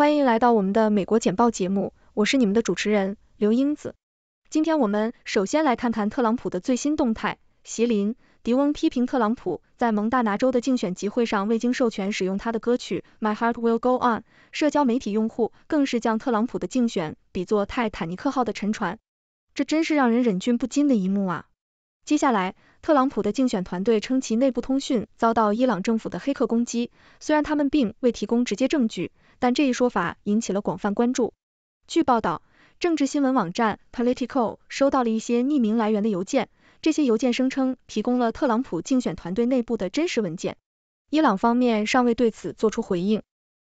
欢迎来到我们的美国简报节目，我是你们的主持人刘英子。今天我们首先来看看特朗普的最新动态。席琳·迪翁批评特朗普在蒙大拿州的竞选集会上未经授权使用他的歌曲 My Heart Will Go On，社交媒体用户更是将特朗普的竞选比作泰坦尼克号的沉船，这真是让人忍俊不禁的一幕啊！接下来，特朗普的竞选团队称其内部通讯遭到伊朗政府的黑客攻击，虽然他们并未提供直接证据，但这一说法引起了广泛关注。据报道，政治新闻网站 Politico 收到了一些匿名来源的邮件，这些邮件声称提供了特朗普竞选团队内部的真实文件。伊朗方面尚未对此作出回应。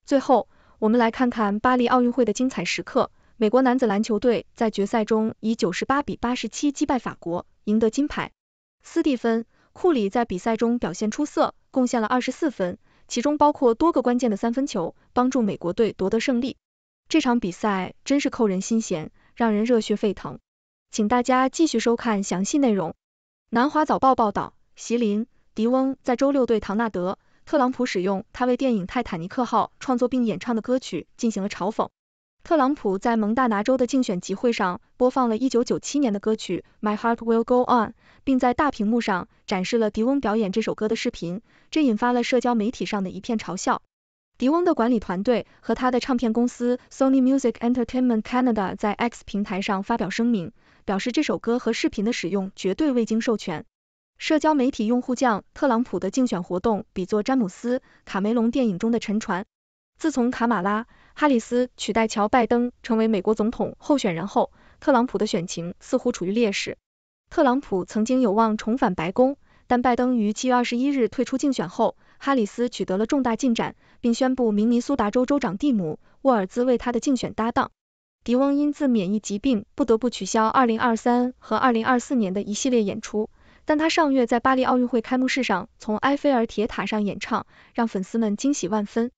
最后，我们来看看巴黎奥运会的精彩时刻，美国男子篮球队在决赛中以九十八比八十七击败法国。赢得金牌。斯蒂芬·库里在比赛中表现出色，贡献了二十四分，其中包括多个关键的三分球，帮助美国队夺得胜利。这场比赛真是扣人心弦，让人热血沸腾。请大家继续收看详细内容。南华早报报道，席琳·迪翁在周六对唐纳德·特朗普使用他为电影《泰坦尼克号》创作并演唱的歌曲进行了嘲讽。特朗普在蒙大拿州的竞选集会上播放了1997年的歌曲《My Heart Will Go On》，并在大屏幕上展示了迪翁表演这首歌的视频，这引发了社交媒体上的一片嘲笑。迪翁的管理团队和他的唱片公司 Sony Music Entertainment Canada 在 X 平台上发表声明，表示这首歌和视频的使用绝对未经授权。社交媒体用户将特朗普的竞选活动比作詹姆斯·卡梅隆电影中的沉船。自从卡马拉。哈里斯取代乔·拜登成为美国总统候选人后，特朗普的选情似乎处于劣势。特朗普曾经有望重返白宫，但拜登于七月二十一日退出竞选后，哈里斯取得了重大进展，并宣布明尼苏达州州长蒂姆·沃尔兹为他的竞选搭档。迪翁因自免疫疾病不得不取消二零二三和二零二四年的一系列演出，但他上月在巴黎奥运会开幕式上从埃菲尔铁塔上演唱，让粉丝们惊喜万分。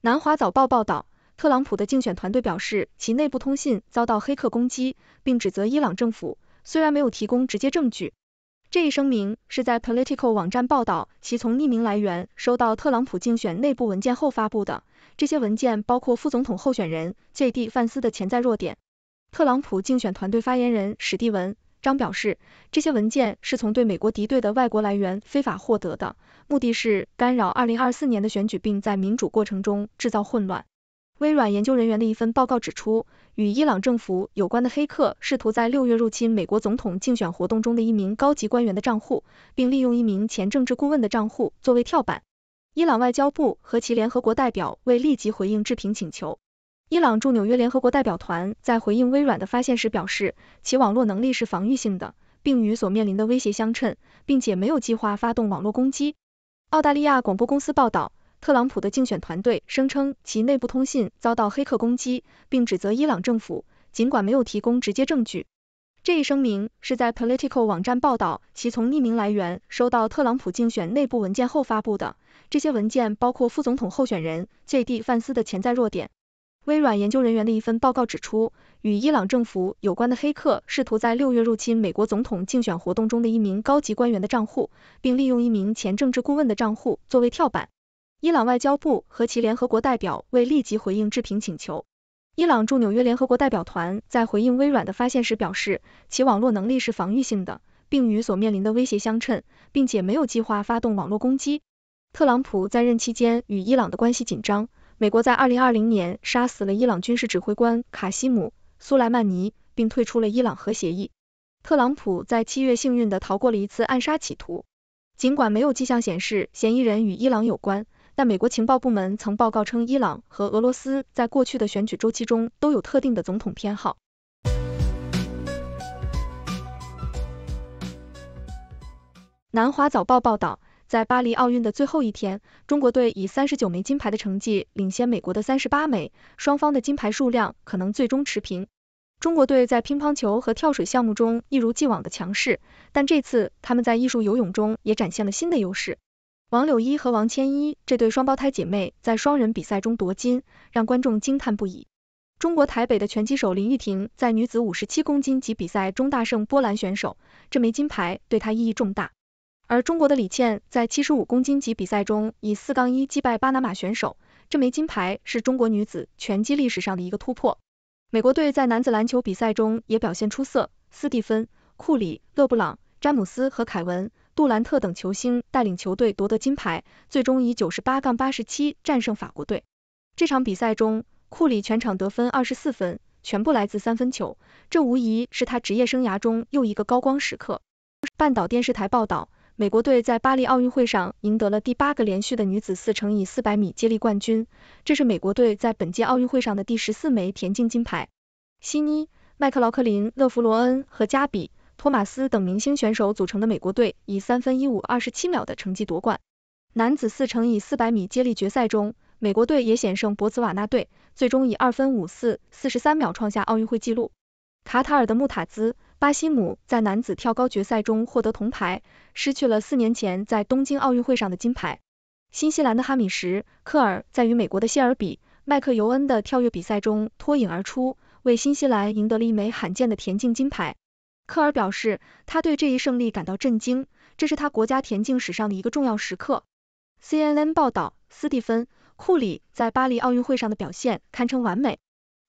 南华早报报道。特朗普的竞选团队表示，其内部通信遭到黑客攻击，并指责伊朗政府。虽然没有提供直接证据，这一声明是在 Politico 网站报道其从匿名来源收到特朗普竞选内部文件后发布的。这些文件包括副总统候选人 J.D. 范斯的潜在弱点。特朗普竞选团队发言人史蒂文·张表示，这些文件是从对美国敌对的外国来源非法获得的，目的是干扰2024年的选举，并在民主过程中制造混乱。微软研究人员的一份报告指出，与伊朗政府有关的黑客试图在六月入侵美国总统竞选活动中的一名高级官员的账户，并利用一名前政治顾问的账户作为跳板。伊朗外交部和其联合国代表未立即回应置评请求。伊朗驻纽约联合国代表团在回应微软的发现时表示，其网络能力是防御性的，并与所面临的威胁相称，并且没有计划发动网络攻击。澳大利亚广播公司报道。特朗普的竞选团队声称其内部通信遭到黑客攻击，并指责伊朗政府，尽管没有提供直接证据。这一声明是在 Politico 网站报道其从匿名来源收到特朗普竞选内部文件后发布的。这些文件包括副总统候选人 J.D. 范斯的潜在弱点。微软研究人员的一份报告指出，与伊朗政府有关的黑客试图在六月入侵美国总统竞选活动中的一名高级官员的账户，并利用一名前政治顾问的账户作为跳板。伊朗外交部和其联合国代表未立即回应置评请求。伊朗驻纽约联合国代表团在回应微软的发现时表示，其网络能力是防御性的，并与所面临的威胁相称，并且没有计划发动网络攻击。特朗普在任期间与伊朗的关系紧张，美国在二零二零年杀死了伊朗军事指挥官卡西姆·苏莱曼尼，并退出了伊朗核协议。特朗普在七月幸运地逃过了一次暗杀企图，尽管没有迹象显示嫌疑人与伊朗有关。但美国情报部门曾报告称，伊朗和俄罗斯在过去的选举周期中都有特定的总统偏好。南华早报报道，在巴黎奥运的最后一天，中国队以三十九枚金牌的成绩领先美国的三十八枚，双方的金牌数量可能最终持平。中国队在乒乓球和跳水项目中一如既往的强势，但这次他们在艺术游泳中也展现了新的优势。王柳懿和王芊懿这对双胞胎姐妹在双人比赛中夺金，让观众惊叹不已。中国台北的拳击手林玉婷在女子五十七公斤级比赛中大胜波兰选手，这枚金牌对她意义重大。而中国的李倩在七十五公斤级比赛中以四杠一击败巴拿马选手，这枚金牌是中国女子拳击历史上的一个突破。美国队在男子篮球比赛中也表现出色，斯蒂芬、库里、勒布朗、詹姆斯和凯文。杜兰特等球星带领球队夺得金牌，最终以九十八杠八十七战胜法国队。这场比赛中，库里全场得分二十四分，全部来自三分球，这无疑是他职业生涯中又一个高光时刻。半岛电视台报道，美国队在巴黎奥运会上赢得了第八个连续的女子四乘以四百米接力冠军，这是美国队在本届奥运会上的第十四枚田径金牌。悉尼、麦克劳克林、勒弗罗恩和加比。托马斯等明星选手组成的美国队以三分一五二十七秒的成绩夺冠。男子四乘以四百米接力决赛中，美国队也险胜博茨瓦纳队，最终以二分五四四十三秒创下奥运会纪录。卡塔尔的穆塔兹·巴西姆在男子跳高决赛中获得铜牌，失去了四年前在东京奥运会上的金牌。新西兰的哈米什·科尔在与美国的谢尔比、麦克尤恩的跳跃比赛中脱颖而出，为新西兰赢得了一枚罕见的田径金牌。科尔表示，他对这一胜利感到震惊，这是他国家田径史上的一个重要时刻。CNN 报道，斯蒂芬·库里在巴黎奥运会上的表现堪称完美。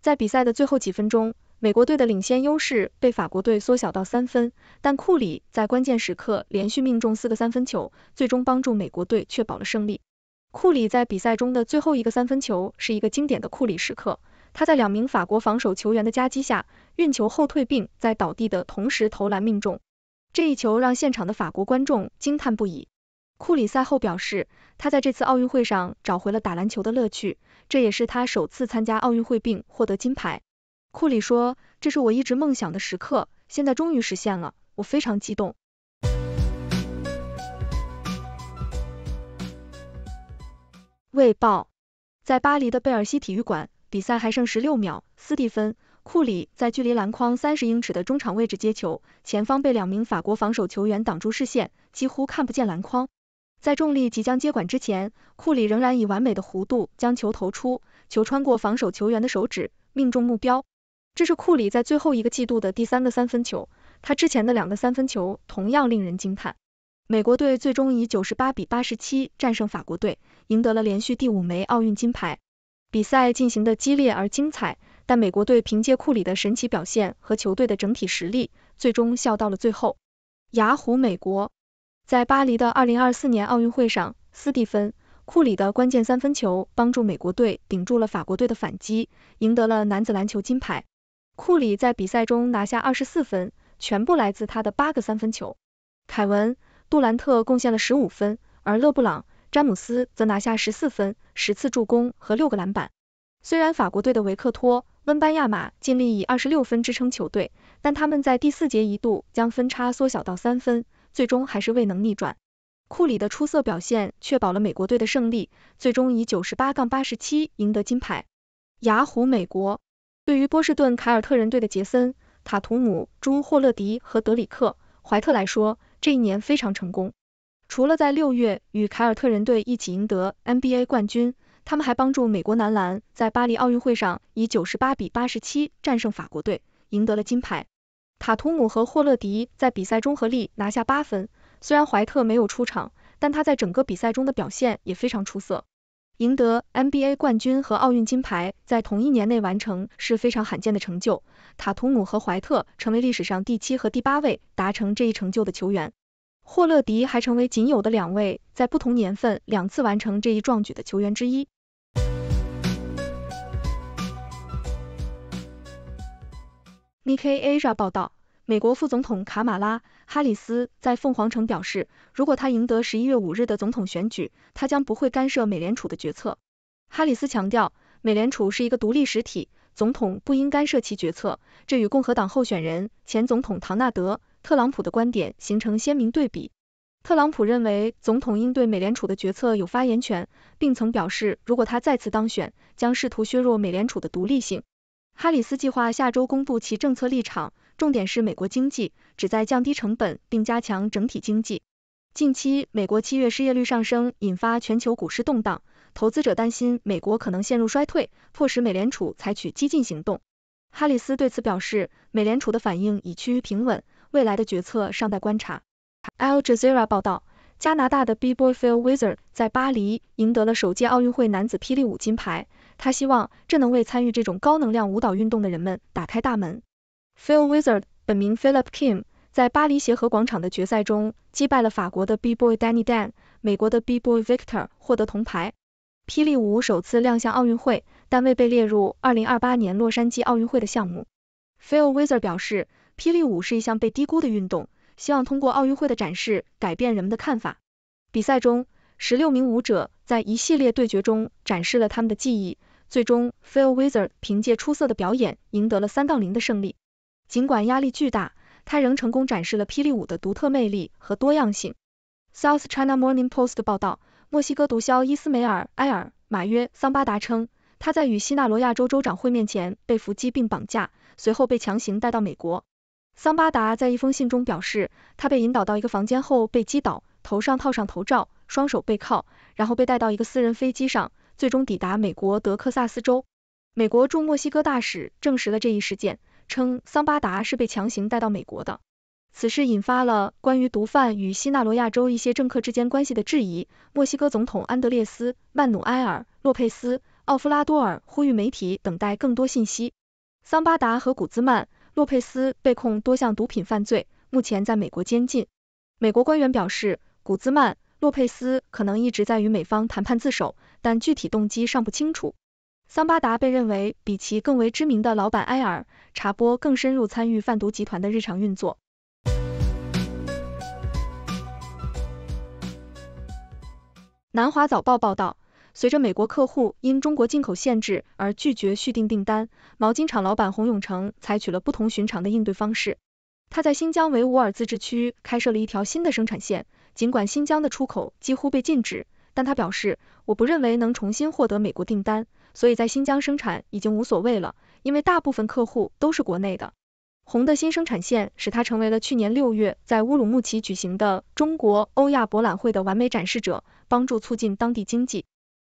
在比赛的最后几分钟，美国队的领先优势被法国队缩小到三分，但库里在关键时刻连续命中四个三分球，最终帮助美国队确保了胜利。库里在比赛中的最后一个三分球是一个经典的库里时刻。他在两名法国防守球员的夹击下，运球后退，并在倒地的同时投篮命中，这一球让现场的法国观众惊叹不已。库里赛后表示，他在这次奥运会上找回了打篮球的乐趣，这也是他首次参加奥运会并获得金牌。库里说：“这是我一直梦想的时刻，现在终于实现了，我非常激动。”卫报，在巴黎的贝尔西体育馆。比赛还剩十六秒，斯蒂芬·库里在距离篮筐三十英尺的中场位置接球，前方被两名法国防守球员挡住视线，几乎看不见篮筐。在重力即将接管之前，库里仍然以完美的弧度将球投出，球穿过防守球员的手指，命中目标。这是库里在最后一个季度的第三个三分球，他之前的两个三分球同样令人惊叹。美国队最终以九十八比八十七战胜法国队，赢得了连续第五枚奥运金牌。比赛进行的激烈而精彩，但美国队凭借库里的神奇表现和球队的整体实力，最终笑到了最后。雅虎美国在巴黎的2024年奥运会上，斯蒂芬·库里的关键三分球帮助美国队顶住了法国队的反击，赢得了男子篮球金牌。库里在比赛中拿下24分，全部来自他的八个三分球。凯文·杜兰特贡献了15分，而勒布朗。詹姆斯则拿下十四分、十次助攻和六个篮板。虽然法国队的维克托·温班亚马尽力以二十六分支撑球队，但他们在第四节一度将分差缩小到三分，最终还是未能逆转。库里的出色表现确保了美国队的胜利，最终以九十八杠八十七赢得金牌。雅虎美国对于波士顿凯尔特人队的杰森·塔图姆、朱霍勒迪和德里克·怀特来说，这一年非常成功。除了在六月与凯尔特人队一起赢得 NBA 冠军，他们还帮助美国男篮在巴黎奥运会上以九十八比八十七战胜法国队，赢得了金牌。塔图姆和霍勒迪在比赛中合力拿下八分，虽然怀特没有出场，但他在整个比赛中的表现也非常出色。赢得 NBA 冠军和奥运金牌在同一年内完成是非常罕见的成就，塔图姆和怀特成为历史上第七和第八位达成这一成就的球员。霍勒迪还成为仅有的两位在不同年份两次完成这一壮举的球员之一。Nik k Asia 报道，美国副总统卡马拉·哈里斯在凤凰城表示，如果他赢得十一月五日的总统选举，他将不会干涉美联储的决策。哈里斯强调，美联储是一个独立实体，总统不应干涉其决策。这与共和党候选人前总统唐纳德。特朗普的观点形成鲜明对比。特朗普认为总统应对美联储的决策有发言权，并曾表示，如果他再次当选，将试图削弱美联储的独立性。哈里斯计划下周公布其政策立场，重点是美国经济，旨在降低成本并加强整体经济。近期，美国七月失业率上升，引发全球股市动荡，投资者担心美国可能陷入衰退，迫使美联储采取激进行动。哈里斯对此表示，美联储的反应已趋于平稳。未来的决策尚待观察。Al Jazeera 报道，加拿大的 B-boy Phil w e i z e r 在巴黎赢得了首届奥运会男子霹雳舞金牌。他希望这能为参与这种高能量舞蹈运动的人们打开大门。Phil w e i z e r 本名 Philip Kim，在巴黎协和广场的决赛中击败了法国的 B-boy Danny Dan，美国的 B-boy Victor 获得铜牌。霹雳舞首次亮相奥运会，但未被列入2028年洛杉矶奥运会的项目。Phil w e i z e r 表示。霹雳舞是一项被低估的运动，希望通过奥运会的展示改变人们的看法。比赛中，十六名舞者在一系列对决中展示了他们的技艺，最终 Phil w e i h e r 凭借出色的表演赢得了三杠零的胜利。尽管压力巨大，他仍成功展示了霹雳舞的独特魅力和多样性。South China Morning Post 报道，墨西哥毒枭伊斯梅尔·埃尔·马约桑巴达称，他在与西纳罗亚州州长会面前被伏击并绑架，随后被强行带到美国。桑巴达在一封信中表示，他被引导到一个房间后被击倒，头上套上头罩，双手背靠，然后被带到一个私人飞机上，最终抵达美国德克萨斯州。美国驻墨西哥大使证实了这一事件，称桑巴达是被强行带到美国的。此事引发了关于毒贩与西纳罗亚州一些政客之间关系的质疑。墨西哥总统安德烈斯·曼努埃尔·洛佩斯·奥夫拉多尔呼吁媒体等待更多信息。桑巴达和古兹曼。洛佩斯被控多项毒品犯罪，目前在美国监禁。美国官员表示，古兹曼、洛佩斯可能一直在与美方谈判自首，但具体动机尚不清楚。桑巴达被认为比其更为知名的老板埃尔查波更深入参与贩毒集团的日常运作。南华早报报道。随着美国客户因中国进口限制而拒绝续订订单，毛巾厂老板洪永成采取了不同寻常的应对方式。他在新疆维吾尔自治区开设了一条新的生产线。尽管新疆的出口几乎被禁止，但他表示：“我不认为能重新获得美国订单，所以在新疆生产已经无所谓了，因为大部分客户都是国内的。”红的新生产线使他成为了去年六月在乌鲁木齐举行的中国欧亚博览会的完美展示者，帮助促进当地经济。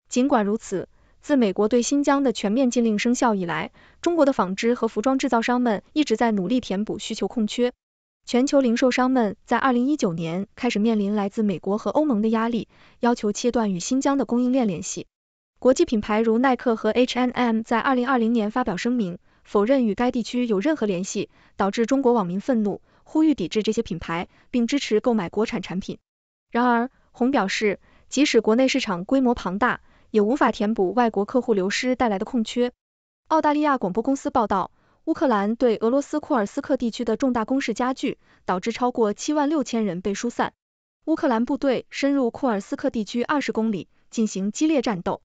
尽管如此，自美国对新疆的全面禁令生效以来，中国的纺织和服装制造商们一直在努力填补需求空缺。全球零售商们在二零一九年开始面临来自美国和欧盟的压力，要求切断与新疆的供应链联系。国际品牌如耐克和 H&M 在二零二零年发表声明，否认与该地区有任何联系，导致中国网民愤怒，呼吁抵制这些品牌，并支持购买国产产品。然而，红表示，即使国内市场规模庞大，也无法填补外国客户流失带来的空缺。澳大利亚广播公司报道，乌克兰对俄罗斯库尔斯克地区的重大攻势加剧，导致超过七万六千人被疏散。乌克兰部队深入库尔斯克地区二十公里，进行激烈战斗。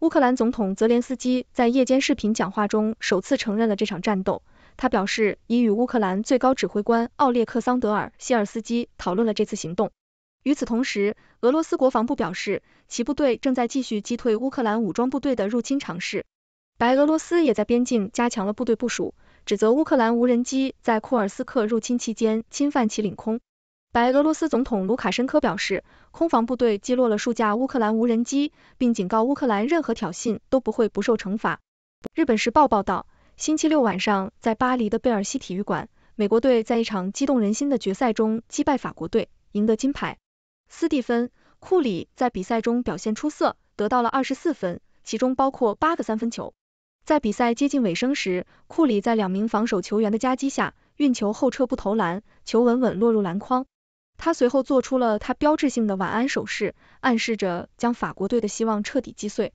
乌克兰总统泽连斯基在夜间视频讲话中首次承认了这场战斗。他表示已与乌克兰最高指挥官奥列克桑德尔·希尔斯基讨论了这次行动。与此同时，俄罗斯国防部表示，其部队正在继续击退乌克兰武装部队的入侵尝试。白俄罗斯也在边境加强了部队部署，指责乌克兰无人机在库尔斯克入侵期间侵犯其领空。白俄罗斯总统卢卡申科表示，空防部队击落了数架乌克兰无人机，并警告乌克兰任何挑衅都不会不受惩罚。日本时报报道，星期六晚上，在巴黎的贝尔西体育馆，美国队在一场激动人心的决赛中击败法国队，赢得金牌。斯蒂芬·库里在比赛中表现出色，得到了二十四分，其中包括八个三分球。在比赛接近尾声时，库里在两名防守球员的夹击下，运球后撤步投篮，球稳稳落入篮筐。他随后做出了他标志性的“晚安”手势，暗示着将法国队的希望彻底击碎。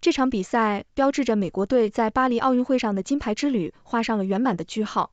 这场比赛标志着美国队在巴黎奥运会上的金牌之旅画上了圆满的句号。